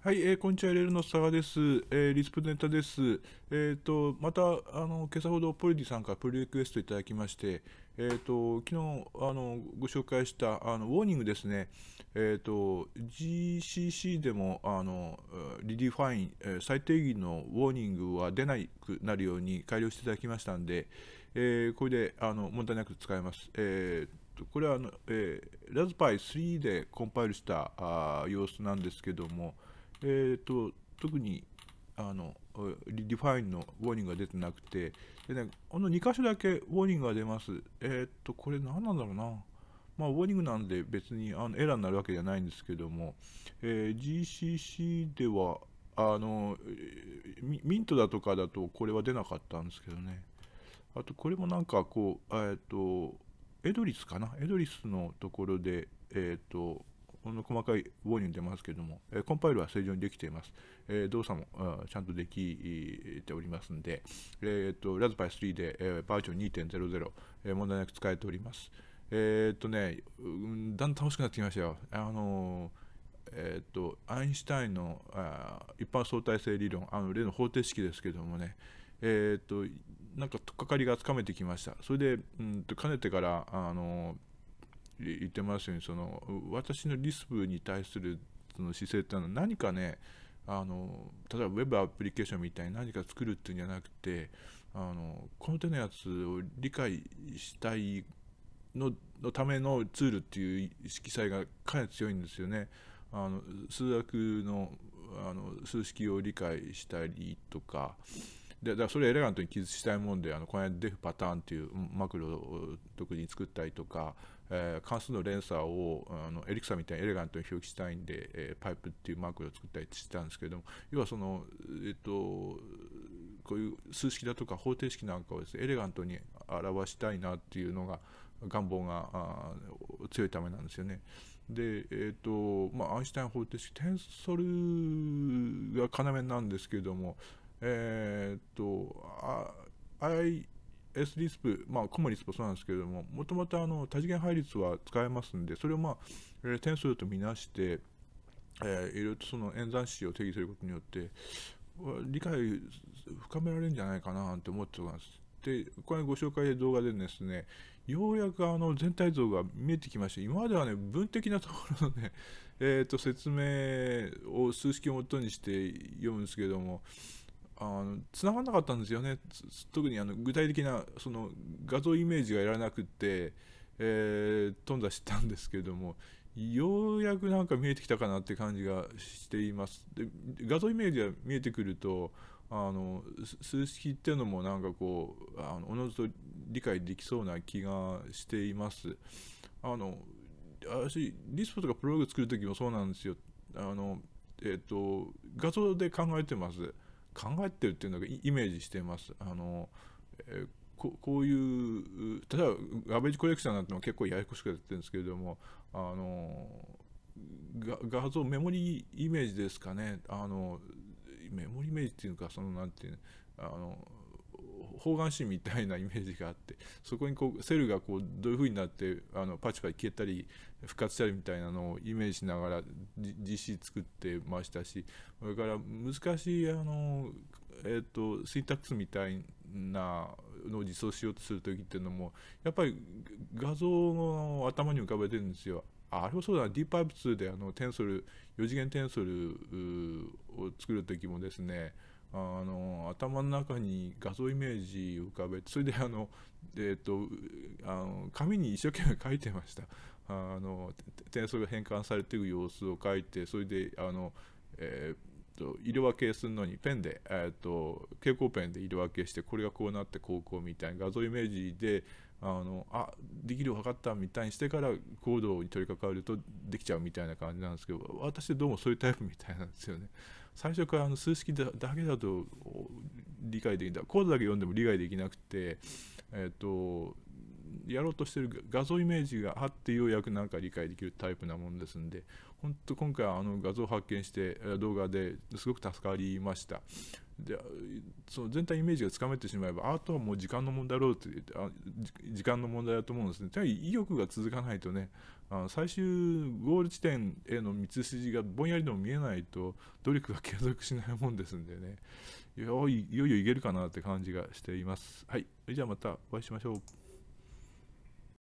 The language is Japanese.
はい、えー、こんにちは、レールの佐賀です。えー、リスプネタです。えっ、ー、と、また、あの、今朝ほどポリディさんからプリリクエストいただきまして、えっ、ー、と、昨日、あの、ご紹介した、あの、ウォーニングですね。えっ、と、GCC でも、あの、リディファイン、最低限のウォーニングは出なくなるように改良していただきましたんで、えこれで、あの、問題なく使えます。えーこれはあの、えラズパイ3でコンパイルしたあ様子なんですけども、えーと、特にあのリファインのウォーニングが出てなくて、でね、この2箇所だけウォーニングが出ます。えっ、ー、と、これ何なんだろうな。まあ、ウォーニングなんで別にあのエラーになるわけじゃないんですけども、えー、GCC では、あの、ミントだとかだとこれは出なかったんですけどね。あと、これもなんかこう、えっ、ー、と、エドリスかなエドリスのところで、えっ、と、ほんの細かいウォーニング出ますけども、えコンパイルは正常にできています。え動作もちゃんとできておりますので、えーと、ラズパイ3で、えバージョン2.00、え問題なく使えております。えっ、とね、だんだん楽しくなってきましたよ。あのえっ、ー、と、アインシュタインのあ一般相対性理論、あの例の方程式ですけどもね、えっ、ー、と、なんか、とっかかりがつかめてきました。それで、うんとかねてから、あの言ってますようにその私のリスプに対するその姿勢っていうのは何かねあの例えば Web アプリケーションみたいに何か作るっていうんじゃなくてあのこの手のやつを理解したいののためのツールっていう色彩がかなり強いんですよね。あの数学のあの数式を理解したりとかでだからそれエレガントに記述したいもんであのこの間 DEF パターンっていうマクロを特に作ったりとかえー、関数の連鎖をあのエリクサみたいにエレガントに表記したいんで、えー、パイプっていうマークを作ったりしたんですけども要はその、えっと、こういう数式だとか方程式なんかをです、ね、エレガントに表したいなっていうのが願望が強いためなんですよね。で、えっ、と、まあ、アインシュタイン方程式、テンソルが要なんですけども、えっ、と、あ、ア S リスプ、まあ、コマリスプそうなんですけれども、もともとあの多次元配列は使えますんで、それをまあ、え点数と見なして、えー、いろいろとその演算子を定義することによって、理解深められるんじゃないかなって思ってます。で、これご紹介で動画でですね、ようやくあの全体像が見えてきました。今まではね、文的なところのね、えっ、ー、と、説明を数式をもとにして読むんですけども、あの繋がんなかったんですよね特にあの具体的なその画像イメージがいらなくて、えー、頓挫したんですけどもようやくなんか見えてきたかなって感じがしていますで画像イメージが見えてくるとあの数式っていうのもなんかこうあのおのずと理解できそうな気がしていますあの私リスポとかプログ作る時もそうなんですよあのえっ、ー、と画像で考えてます考えてるっていうのがイメージしてます。あの、えーここういう例えばガベージコレクションなんてのも結構ややこしくやってるんですけれどもあの画像メモリーイメージですかねあのメモリイメージっていうかそのなんていうあの方眼紙みたいなイメージがあってそこにこうセルがこうどういう風になってあのパチパチ消えたり復活したりみたいなのをイメージしながら実施作ってましたしそれから難しいあの、えーと、スイタックスみたいなのを実装しようとする時っていうのもやっぱり画像を頭に浮かべてるんですよ。あれもそうだな、d パイプ2であのテンソル、4次元テンソルを作る時もですね、あの頭の中に画像イメージ浮かべてそれであの、えーと、あの紙に一生懸命書いてましたあの転送が変換されていく様子を書いてそれであの、えーと色分けするのにペンで、えっと蛍光ペンで色分けしてこれがこうなってこうこうみたいな画像イメージであのあできる分かったみたいにしてからコードに取り掛かるとできちゃうみたいな感じなんですけど私どうもそういうタイプみたいなんですよね最初からあの数式だけだと理解できいコードだけ読んでも理解できなくてえっ、とやろうとしてる画像イメージがあってようやくなんか理解できるタイプなもんですんで、本当今回あの画像発見して動画ですごく助かりました。でその全体イメージがつかめてしまえば、あとはもう時間の問題だろうってあ、時間の問題だと思うんですね。やはり意欲が続かないとね、あの最終ゴール地点への道筋がぼんやりでも見えないと、努力が継続しないもんですんでね、いよいよいよいけるかなって感じがしています。はい。じゃあまたお会いしましょう。